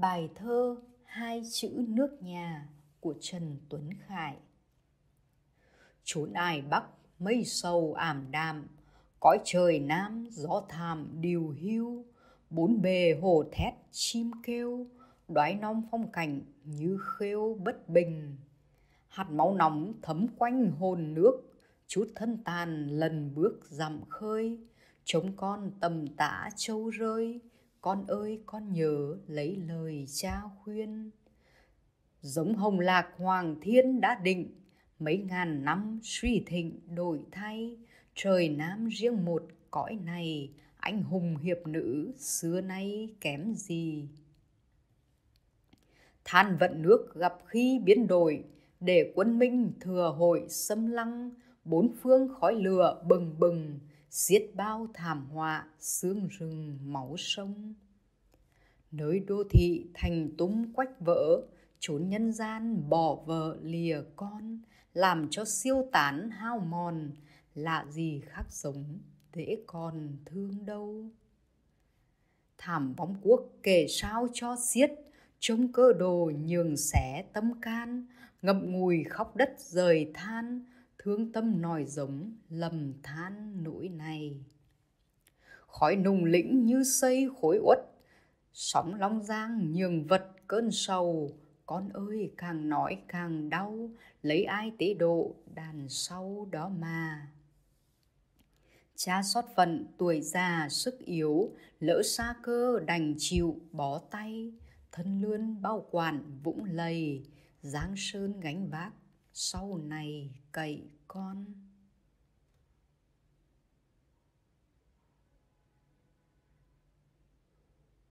Bài thơ Hai chữ nước nhà của Trần Tuấn Khải Chốn ai bắc mây sâu ảm đạm Cõi trời nam gió thàm điều hưu Bốn bề hồ thét chim kêu Đoái non phong cảnh như khêu bất bình Hạt máu nóng thấm quanh hồn nước Chút thân tàn lần bước dặm khơi Chống con tầm tã châu rơi con ơi con nhớ lấy lời cha khuyên giống hồng lạc hoàng thiên đã định mấy ngàn năm suy thịnh đổi thay trời nam riêng một cõi này anh hùng hiệp nữ xưa nay kém gì than vận nước gặp khi biến đổi để quân minh thừa hội xâm lăng bốn phương khói lửa bừng bừng giết bao thảm họa xương rừng máu sông nơi đô thị thành tung quách vỡ chốn nhân gian bỏ vợ lìa con làm cho siêu tán hao mòn lạ gì khác sống dễ còn thương đâu thảm bóng quốc kể sao cho xiết trông cơ đồ nhường xé tâm can ngậm ngùi khóc đất rời than thương tâm nòi giống lầm than nỗi này khói nùng lĩnh như xây khối uất Sóng Long Giang nhường vật cơn sầu, Con ơi càng nói càng đau, Lấy ai tế độ đàn sau đó mà. Cha xót phận tuổi già sức yếu, Lỡ xa cơ đành chịu bó tay, Thân lươn bao quản vũng lầy, Giáng sơn gánh vác, sau này cậy con.